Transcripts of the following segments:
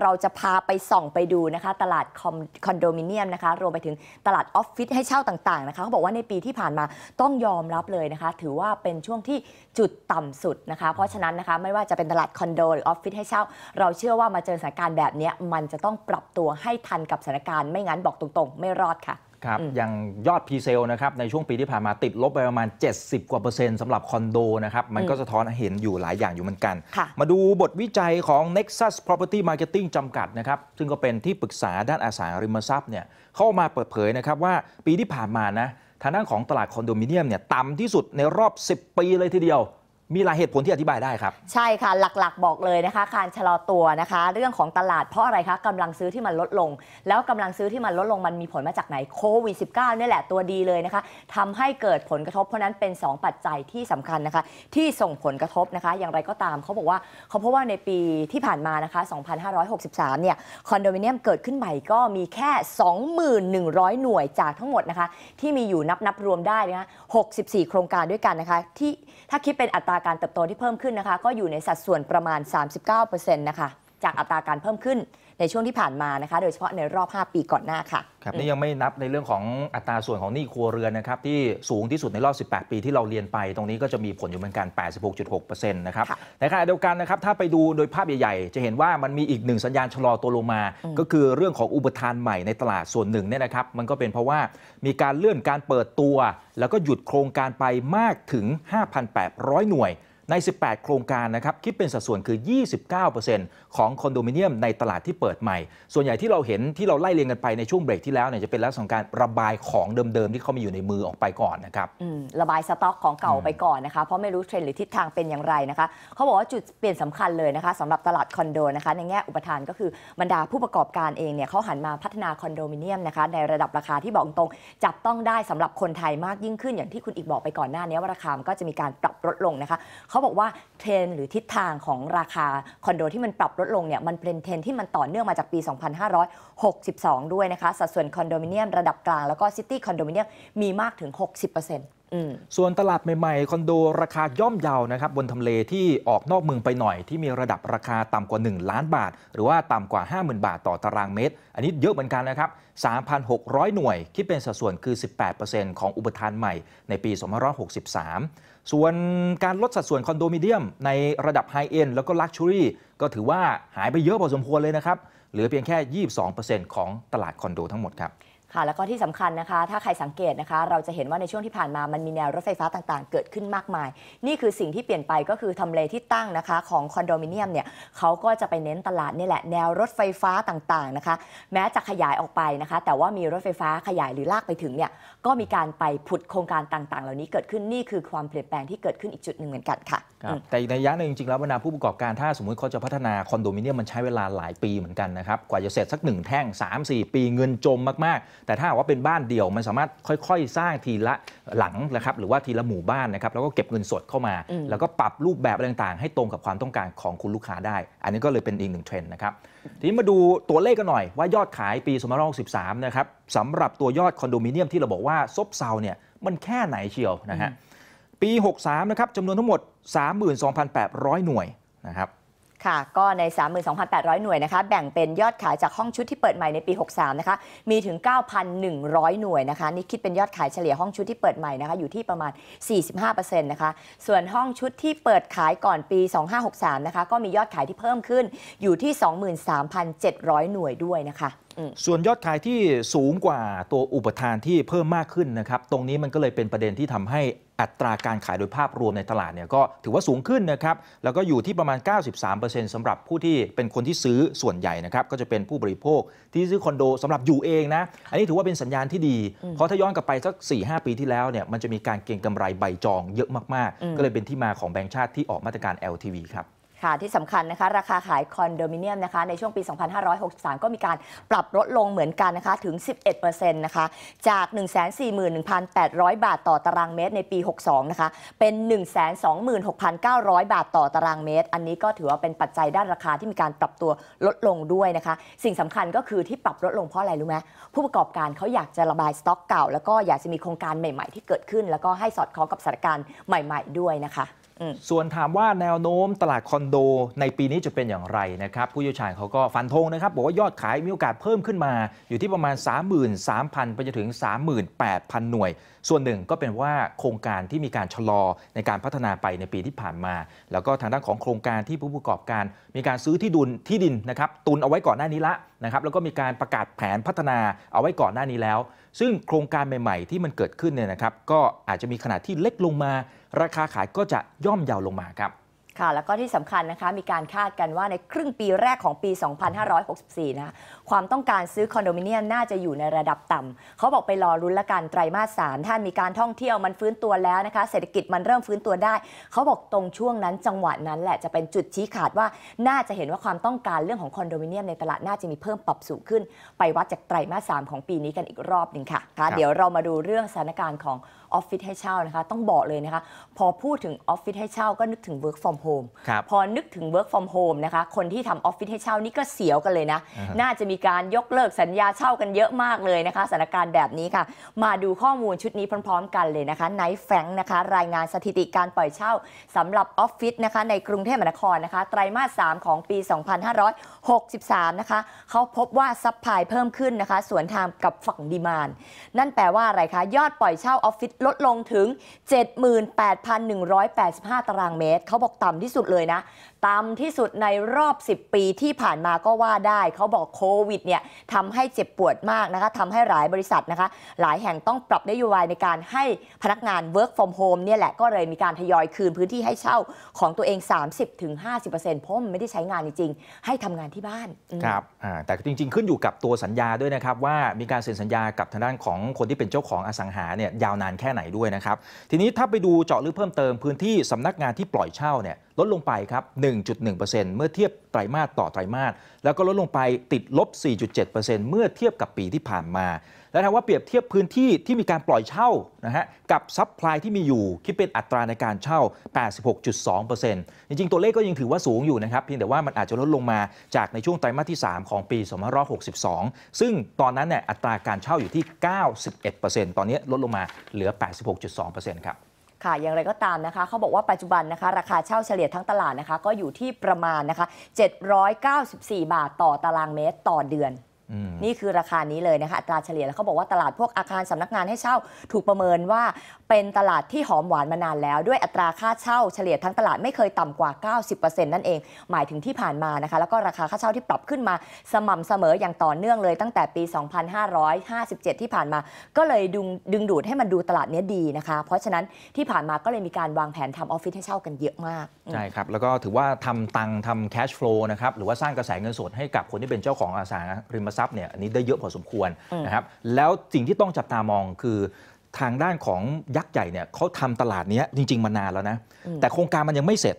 เราจะพาไปส่องไปดูนะคะ ตลาดคอนโดมิเนียมนะคะรวมไปถึงตลาดออฟฟิศให้เช่าต่างๆนะคะเขาบอกว่าในปีที่ผ่านมาต้องยอมรับเลยนะคะ ถือว่าเป็นช่วงที่จุดต่ำสุดนะคะ เพราะฉะนั้นนะคะไม่ว่าจะเป็นตลาดคอนโดหรือออฟฟิศให้เช่า เราเชื่อว่ามาเจอสถานการณ์แบบนี้ มันจะต้องปรับตัวให้ทันกับสถานการณ์ ไม่งั้นบอกตรงๆ ไม่รอดค่ะครับอย่างยอดพรีเซลนะครับในช่วงปีที่ผ่านมาติดลบไปประมาณ 70กว่าเปอร์เซ็นต์สำหรับคอนโดนะครับมันก็สะท้อนเห็นอยู่หลายอย่างอยู่เหมือนกัน มาดูบทวิจัยของ Nexus Property Marketing จำกัดนะครับซึ่งก็เป็นที่ปรึกษาด้านอสังหาริมทรัพย์เนี่ยเข้ามาเปิดเผยนะครับว่าปีที่ผ่านมานะทางด้านของตลาดคอนโดมิเนียมเนี่ยต่ำที่สุดในรอบ 10 ปีเลยทีเดียวมีหลายเหตุผลที่อธิบายได้ครับใช่ค่ะหลักๆบอกเลยนะคะการชะลอตัวนะคะ เรื่องของตลาดเพราะอะไรคะกำลังซื้อที่มันลดลงแล้วกำลังซื้อที่มันลดลงมันมีผลมาจากไหนโควิด -19 นี่ยแหละตัวดีเลยนะคะทำให้เกิดผลกระทบเพราะนั้นเป็น 2 ปัจจัยที่สำคัญนะคะ ที่ส่งผลกระทบนะคะ อย่างไรก็ตามเขาบอกว่าเขาพบว่าในปีที่ผ่านมานะคะ 2563เนี่ยคอนโดมิเนียมเกิดขึ้นใหม่ก็มีแค่21,100หน่วยจากทั้งหมดนะคะ ที่มีอยู่นับนับรวมได้นะคะ64 โครงการด้วยกันนะคะ ที่ถ้าคิดเป็นอัตราการเติบโตที่เพิ่มขึ้นนะคะ ก็อยู่ในสัดส่วนประมาณ 39%นะคะ จากอัตราการเพิ่มขึ้นในช่วงที่ผ่านมานะคะโดยเฉพาะในรอบ 5 ปีก่อนหน้าค่ะครับนี่ยังไม่นับในเรื่องของอัตราส่วนของหนี้ครัวเรือนนะครับที่สูงที่สุดในรอบ 18 ปีที่เราเรียนไป ตรงนี้ก็จะมีผลอยู่เหมือนกัน 86.6%นะครับในขณะเดียวกันนะครับถ้าไปดูโดยภาพใหญ่ๆ จะเห็นว่ามันมีอีกหนึ่งสัญญาณชะลอตัวลงมา ก็คือเรื่องของอุปทานใหม่ในตลาดส่วนหนึ่งเนี่ยนะครับมันก็เป็นเพราะว่ามีการเลื่อนการเปิดตัวแล้วก็หยุดโครงการไปมากถึง 5,800 หน่วยใน18 โครงการนะครับ คิดเป็นสัดส่วนคือ 29%ของคอนโดมิเนียมในตลาดที่เปิดใหม่ ส่วนใหญ่ที่เราเห็นที่เราไล่เรียงกันไปในช่วงเบรกที่แล้วเนี่ย จะเป็นลักษณะการระบายของเดิมๆที่เขามีอยู่ในมือออกไปก่อน นะครับระบายสต็อกของเก่าไปก่อนนะคะ เพราะไม่รู้เทรนด์หรือทิศทางเป็นอย่างไรนะคะเขาบอกว่าจุดเปลี่ยนสำคัญเลยนะคะสำหรับตลาดคอนโดนะคะในแง่อุปทานก็คือบรรดาผู้ประกอบการเองเนี่ยเขาหันมาพัฒนาคอนโดมิเนียมนะคะในระดับราคาที่บอกตรงจับต้องได้สำหรับคนไทยมากยิ่งขึ้นอย่างที่คุณอีกบอกไปก่อนหน้านี้ว่าราคาก็จะมีการปรับลดลงนะคะเขาบอกว่าเทรนหรือทิศทางของราคาคอนโดที่มันปรับลดลงเนี่ยมันเป็นเทรนที่มันต่อเนื่องมาจากปี 2562 ด้วยนะคะสัดส่วนคอนโดมิเนียมระดับกลาง แล้วก็ซิตี้คอนโดมิเนียมมีมากถึง 60%ส่วนตลาดใหม่ ๆ คอนโดราคาย่อมเยาวนะครับบนทำเลที่ออกนอกเมืองไปหน่อยที่มีระดับราคาต่ำกว่า 1 ล้านบาท หรือว่าต่ำกว่า 50,000 บาทต่อตารางเมตร อันนี้เยอะเหมือนกันนะครับ 3,600 หน่วยคิดเป็นสัดส่วนคือ 18%ของอุปทานใหม่ในปี 2563ส่วนการลดสัดส่วนคอนโดมิเนียมในระดับไฮเอ็นแล้วก็ลักชัวรี่ก็ถือว่าหายไปเยอะพอสมควรเลยนะครับเหลือเพียงแค่ 22%ของตลาดคอนโดทั้งหมดครับค่ะแล้วก็ที่สำคัญนะคะ ถ้าใครสังเกตนะคะ เราจะเห็นว่าในช่วงที่ผ่านมา มันมีแนวรถไฟฟ้าต่างๆ เกิดขึ้นมากมาย นี่คือสิ่งที่เปลี่ยนไปก็คือทำเลที่ตั้งนะคะของคอนโดมิเนียมเนี่ยเขาก็จะไปเน้นตลาดนี่แหละแนวรถไฟฟ้าต่างๆ นะคะ แม้จะขยายออกไปนะคะ แต่ว่ามีรถไฟฟ้าขยายหรือลากไปถึงเนี่ย ก็มีการไปผุดโครงการต่างๆ เหล่านี้เกิดขึ้น นี่คือความเปลี่ยนแปลงที่เกิดขึ้นอีกจุดหนึ่งเหมือนกันค่ะแต่ในยะหนึ่งจริง ๆ แล้วบรรดาผู้ประกอบการถ้าสมมติเขาจะพัฒนาคอนโดมิเนียมมันใช้เวลาหลายปีเหมือนกันนะครับ กว่าจะเสร็จสักหนึ่งแท่ง 3-4 ปีเงินจมมากๆ แต่ถ้าว่าเป็นบ้านเดี่ยวมันสามารถค่อยๆสร้างทีละหลังนะครับ หรือว่าทีละหมู่บ้านนะครับ แล้วก็เก็บเงินสดเข้ามา แล้วก็ปรับรูปแบบอะไรต่างๆ ให้ตรงกับความต้องการของคุณลูกค้าได้ อันนี้ก็เลยเป็นอีกหนึ่งเทรนด์นะครับทีนี้มาดูตัวเลขกันหน่อย ว่ายอดขายปีสมรรถ6 3นะครับสำหรับตัวยอดคอนโดมิเนียมที่เราบอกว่าซบเซาเนี่ยมันแค่ไหนเชียวนะฮะปี 63 นะครับจำนวนทั้งหมด 32,800 หน่วยนะครับ ค่ะ ก็ใน 32,800 หน่วยนะคะ แบ่งเป็นยอดขายจากห้องชุดที่เปิดใหม่ในปี 63 นะคะ มีถึง 9,100 หน่วยนะคะ นี่คิดเป็นยอดขายเฉลี่ยห้องชุดที่เปิดใหม่นะคะ อยู่ที่ประมาณ 45%นะคะ ส่วนห้องชุดที่เปิดขายก่อนปี 2563 นะคะ ก็มียอดขายที่เพิ่มขึ้นอยู่ที่ 23,700 หน่วยด้วยนะคะส่วนยอดขายที่สูงกว่าตัวอุปทานที่เพิ่มมากขึ้นนะครับ ตรงนี้มันก็เลยเป็นประเด็นที่ทำใหอัตราการขายโดยภาพรวมในตลาดเนี่ยก็ถือว่าสูงขึ้นนะครับ แล้วก็อยู่ที่ประมาณ 93%สำหรับผู้ที่เป็นคนที่ซื้อส่วนใหญ่นะครับ ก็จะเป็นผู้บริโภคที่ซื้อคอนโดสำหรับอยู่เองนะ อันนี้ถือว่าเป็นสัญญาณที่ดี เพราะถ้าย้อนกลับไปสัก4-5 ปีที่แล้วเนี่ยมันจะมีการเก็งกำไรใบจองเยอะมากๆ ก็เลยเป็นที่มาของแบงก์ชาติที่ออกมาตรการ LTV ครับค่ะที่สำคัญนะคะราคาขายคอนโดมิเนียมนะคะในช่วงปี 2563 ก็มีการปรับลดลงเหมือนกันนะคะถึง 11%นะคะ จาก 141,800 บาทต่อตารางเมตรในปี 62 นะคะ เป็น 126,900 บาทต่อตารางเมตร อันนี้ก็ถือว่าเป็นปัจจัยด้านราคาที่มีการปรับตัวลดลงด้วยนะคะ สิ่งสำคัญก็คือที่ปรับลดลงเพราะอะไรรู้ไหมผู้ประกอบการเขาอยากจะระบายสต็อกเก่า แล้วก็อยากจะมีโครงการใหม่ ๆ ที่เกิดขึ้น แล้วก็ให้สอดคล้องกับสถานการณ์ใหม่ๆด้วยนะคะส่วนถามว่าแนวโน้มตลาดคอนโดในปีนี้จะเป็นอย่างไรนะครับ ผู้เชี่ยวชาญเขาก็ฟันธงนะครับบอกว่ายอดขายมีโอกาสเพิ่มขึ้นมา อยู่ที่ประมาณ 33,000ไปจนถึง 38,000 หน่วย ส่วนหนึ่งก็เป็นว่าโครงการที่มีการชะลอในการพัฒนาไปในปีที่ผ่านมา แล้วก็ทางด้านของโครงการที่ผู้ประกอบการมีการซื้อที่ดุนที่ดินนะครับ ตุนเอาไว้ก่อนหน้านี้ละนะครับแล้วก็มีการประกาศแผนพัฒนาเอาไว้ก่อนหน้านี้แล้ว ซึ่งโครงการใหม่ๆ ที่มันเกิดขึ้นเนี่ยนะครับ ก็อาจจะมีขนาดที่เล็กลงมา ราคาขายก็จะย่อมเยาวลงมาครับ ค่ะ แล้วก็ที่สำคัญนะคะมีการคาดกันว่าในครึ่งปีแรกของปี 2564 นะความต้องการซื้อคอนโดมิเนียมน่าจะอยู่ในระดับต่ำเขาบอกไปรอรุ้นละกันไตรมาสสามถ้ามีการท่องเที่ยวมันฟื้นตัวแล้วนะคะ เศรษฐกิจมันเริ่มฟื้นตัวได้เขาบอกตรงช่วงนั้นจังหวะนั้นแหละจะเป็นจุดชี้ขาดว่าน่าจะเห็นว่าความต้องการเรื่องของคอนโดมิเนียมในตลาดน่าจะมีเพิ่มปรับสูงขึ้นไปวัดจากไตรมาสสามของปีนี้กันอีกรอบหนึ่งค่ะคะเดี๋ยวเรามาดูเรื่องสถานการณ์ของออฟฟิศให้เช่านะคะต้องบอกเลยนะคะ พอพูดถึงออฟฟิศให้เช่าก็นึกถึง work from home พอนึกถึง work from home นะคะคนที่ทำออฟฟิศให้เช่านี่ก็เสียวกันเลยนะน่าจะมีการยกเลิกสัญญาเช่ากันเยอะมากเลยนะคะสถานการณ์แบบนี้ค่ะ มาดูข้อมูลชุดนี้พร้อมๆกันเลยนะคะไนท์แฟงนะคะ รายงานสถิติการปล่อยเช่าสำหรับออฟฟิศนะคะในกรุงเทพมหานครนะคะ ไตรมาส 3 ของปี 2563 นะคะเขาพบว่าซัพพลายเพิ่มขึ้นนะคะ สวนทางกับฝั่งดีมาน นั่นแปลว่าอะไรคะ ยอดปล่อยเช่าออฟฟิศลดลงถึง 78,185 ตารางเมตรเขาบอกต่ำที่สุดเลยนะต่ำที่สุดในรอบ 10 ปีที่ผ่านมาก็ว่าได้เขาบอกโควิดเนี่ยทำให้เจ็บปวดมากนะคะทำให้หลายบริษัทนะคะหลายแห่งต้องปรับนโยบาย ในการให้พนักงาน work from home เนี่ยแหละก็เลยมีการทยอยคืนพื้นที่ให้เช่าของตัวเอง 30-50%เพราะมันไม่ได้ใช้งานจริง ๆ ให้ทำงานที่บ้าน ครับแต่จริง ๆ ขึ้นอยู่กับตัวสัญญาด้วยนะครับ ว่ามีการเซ็นสัญญากับทางด้านของคนที่เป็นเจ้าของอสังหาเนี่ยยาวนานแค่ไหนด้วยนะครับทีนี้ถ้าไปดูเจาะลึกเพิ่มเติมพื้นที่สำนักงานที่ปล่อยเช่าเนี่ยลดลงไปครับ 1.1%เมื่อเทียบไตรมาสต่อไตรมาส แล้วก็ลดลงไปติดลบ 4.7%เมื่อเทียบกับปีที่ผ่านมา และถ้าว่าเปรียบเทียบพื้นที่ที่มีการปล่อยเช่านะฮะ กับซัพพลายที่มีอยู่คิดเป็นอัตราในการเช่า 86.2%จริง ๆ ตัวเลขก็ยังถือว่าสูงอยู่นะครับ เพียงแต่ว่ามันอาจจะลดลงมาจากในช่วงไตรมาสที่ 3 ของปี 2562 ซึ่งตอนนั้นเนี่ยอัตราการเช่าอยู่ที่ 91%ตอนนี้ลดลงมาเหลือ 86.2%ครับค่ะอย่างไรก็ตามนะคะเขาบอกว่าปัจจุบันนะคะ ราคาเช่าเฉลี่ยทั้งตลาดนะคะก็อยู่ที่ประมาณนะคะ 794 บาทต่อตารางเมตรต่อเดือนนี่คือราคานี้เลยนะคะอัตราเฉลี่ยแล้วเขาบอกว่าตลาดพวกอาคารสำนักงานให้เช่า ถูกประเมินว่าเป็นตลาดที่หอมหวานมานานแล้วด้วยอัตราค่าเช่าเฉลี่ยทั้งตลาดไม่เคยต่ำกว่า 90%นั่นเอง หมายถึงที่ผ่านมานะคะแล้วก็ราคาค่าเช่าที่ปรับขึ้นมา สม่ำเสมออย่างต่อเนื่องเลยตั้งแต่ปี 2557 ที่ผ่านมา ก็เลยดึงดึงดูดให้มันดูตลาดนี้ดีนะคะ เพราะฉะนั้นที่ผ่านมาก็เลยมีการวางแผนทำออฟฟิศให้เช่ากันเยอะมากใช่ครับแล้วก็ถือว่าทำตังทำแคชฟลูนะครับหรือว่าสร้างกระแสเงินสดให้กับคนที่เป็นเจ้าของอสังหาริมทรัพยัพย์เนี่ยอันนี้ได้เยอะพอสมควรนะครับ แล้วสิ่งที่ต้องจับตามองคือ ทางด้านของยักษ์ใหญ่เนี่ยเขาทำตลาดนี้จริง ๆมานานแล้วนะ แต่โครงการมันยังไม่เสร็จ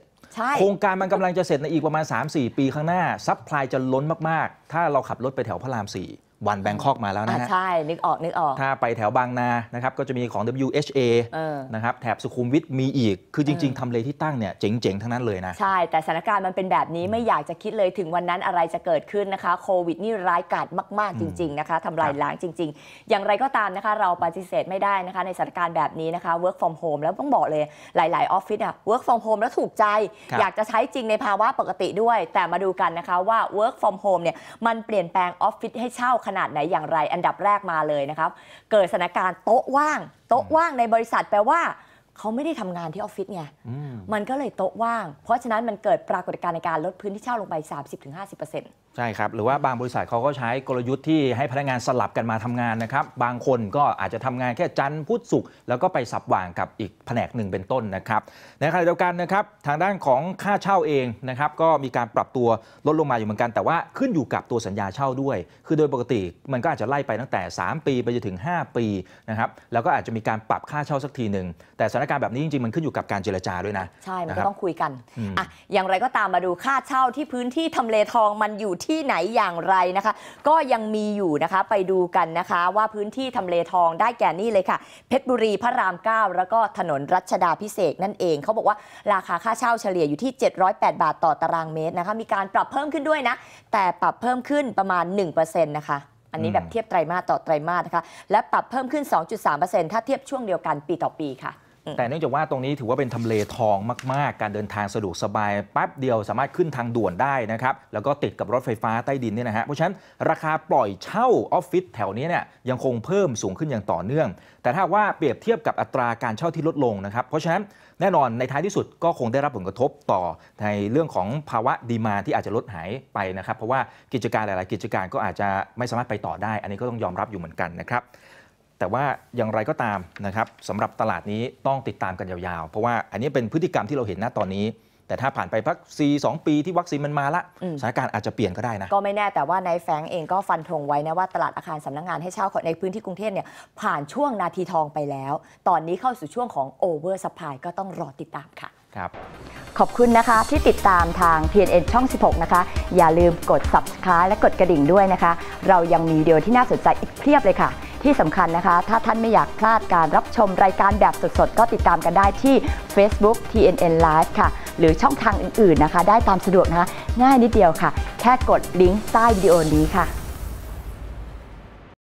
โครงการมันกำลังจะเสร็จในอีกประมาณ 3-4 ปีข้างหน้า ซัพพลายจะล้นมากๆ ถ้าเราขับรถไปแถวพระรามสี่วันแบงคอกมาแล้วนะฮะใช่ นึกออก นึกออก ถ้าไปแถวบางนา นะครับ ก็จะมีของ WHA นะครับ แถบสุขุมวิทมีอีก คือจริง ๆทำเลที่ตั้ง เนี่ย เจ๋ง ๆ ทั้งนั้นเลยนะ ใช่ แต่สถานการณ์มันเป็นแบบนี้ ไม่อยากจะคิดเลยถึงวันนั้นอะไรจะเกิดขึ้นนะคะ โควิดนี่ร้ายกาจมากๆ จริง ๆ นะคะ ทำลายล้างจริง ๆ อย่างไรก็ตามนะคะ เราปฏิเสธไม่ได้นะคะ ในสถานการณ์แบบนี้นะคะ work from home แล้วต้องบอกเลย หลายๆ ออฟฟิศอะ work from home แล้วถูกใจ อยากจะใช้จริงในภาวะปกติด้วย แต่มาดูกันนะคะว่า work from home เนี่ย มันเปลี่ยนแปลงออฟฟิศให้เช่าขขนาดไหนอย่างไรอันดับแรกมาเลยนะครับ เกิดสถานการณ์โต๊ะว่าง โต๊ะว่างในบริษัทแปลว่าเขาไม่ได้ทำงานที่ออฟฟิศไงมันก็เลยโต๊ะว่าง เพราะฉะนั้นมันเกิดปรากฏการณ์ในการลดพื้นที่เช่าลงไป 30-50%ใช่ครับ หรือว่าบางบริษัทเขาก็ใช้กลยุทธ์ที่ให้พนักงานสลับกันมาทำงานนะครับ บางคนก็อาจจะทำงานแค่จันทร์พุธศุกร์แล้วก็ไปสับว่างกับอีกแผนกหนึ่งเป็นต้นนะครับ ในขณะเดียวกันนะครับ ทางด้านของค่าเช่าเองนะครับ ก็มีการปรับตัวลดลงมาอยู่เหมือนกัน แต่ว่าขึ้นอยู่กับตัวสัญญาเช่าด้วย คือโดยปกติมันก็อาจจะไล่ไปตั้งแต่ 3 ปีไปจนถึง 5 ปีนะครับ แล้วก็อาจจะมีการปรับค่าเช่าสักทีหนึ่งแต่สานการณ์แบบนี้จริงๆมันขึ้นอยู่กับการเจรจาด้วยนะใช่มันก็ต้องคุยกันอ่ะอย่างไรก็ตามมาดูค่าเช่าที่พื้นที่ทำเลทองมันอยู่ที่ไหนอย่างไรนะคะ ก็ยังมีอยู่นะคะไปดูกันนะคะว่าพื้นที่ทำเลทองได้แก่นี่เลยค่ะ เพชรบุรีพระราม9แล้วก็ถนนรัชดาพิเศษนั่นเองเขาบอกว่าราคาค่าเช่าเฉลี่ยอยู่ที่708บาทต่อตารางเมตรนะคะ มีการปรับเพิ่มขึ้นด้วยนะ แต่ปรับเพิ่มขึ้นประมาณ1%นะคะอันนี้แบบเทียบไตรมาสต่อไตรมาสนะคะและปรับเพิ่มขึ้น 2.3%ถ้าเทียบช่วงเดียวกันปีต่อปีค่ะแต่เนื่องจากว่าตรงนี้ถือว่าเป็นทำเลทองมาก ๆ การเดินทางสะดวกสบายแป๊บเดียวสามารถขึ้นทางด่วนได้นะครับ แล้วก็ติดกับรถไฟฟ้าใต้ดินเนี่ยนะฮะเพราะฉะนั้น ราคาปล่อยเช่าออฟฟิศแถวนี้เนี่ยยังคงเพิ่มสูงขึ้นอย่างต่อเนื่อง แต่ถ้าว่าเปรียบเทียบกับอัตราการเช่าที่ลดลงนะครับ เพราะฉะนั้นแน่นอนในท้ายที่สุดก็คงได้รับผลกระทบต่อในเรื่องของภาวะดีมาที่อาจจะลดหายไปนะครับเพราะว่ากิจการหลายๆกิจการก็อาจจะไม่สามารถไปต่อได้ อันนี้ก็ต้องยอมรับอยู่เหมือนกันนะครับแต่ว่าอย่างไรก็ตามนะครับสำหรับตลาดนี้ต้องติดตามกันยาวๆ เพราะว่าอันนี้เป็นพฤติกรรมที่เราเห็นหน้าตอนนี้ แต่ถ้าผ่านไปพักซีสปีที่วัคซีนมันมาละสถานการณ์อาจจะเปลี่ยนก็ได้นะ ก็ไม่แน่ แต่ว่านายแฟงเองก็ฟันธงไว้นะว่าตลาดอาคารสำนักงงานให้เช่าในพื้นที่กรุงเทพเนี่ยผ่านช่วงนาทีทองไปแล้ว ตอนนี้เข้าสู่ช่วงของโอเวอร์สปายก็ต้องรอติดตามค่ะครับขอบคุณนะคะที่ติดตามทาง PNN ช่อง 16 นะคะ อย่าลืมกด subscribe และกดกระดิ่งด้วยนะคะ เรายังมีวิดีโอที่น่าสนใจอีกเพียบเลยค่ะที่สำคัญนะคะ ถ้าท่านไม่อยากพลาดการรับชมรายการแบบสดๆ ก็ติดตามกันได้ที่ Facebook TNN Live ค่ะ หรือช่องทางอื่นๆนะคะ ได้ตามสะดวกนะคะ ง่ายนิดเดียวค่ะ แค่กดลิงก์ใต้วิดีโอนี้ค่ะ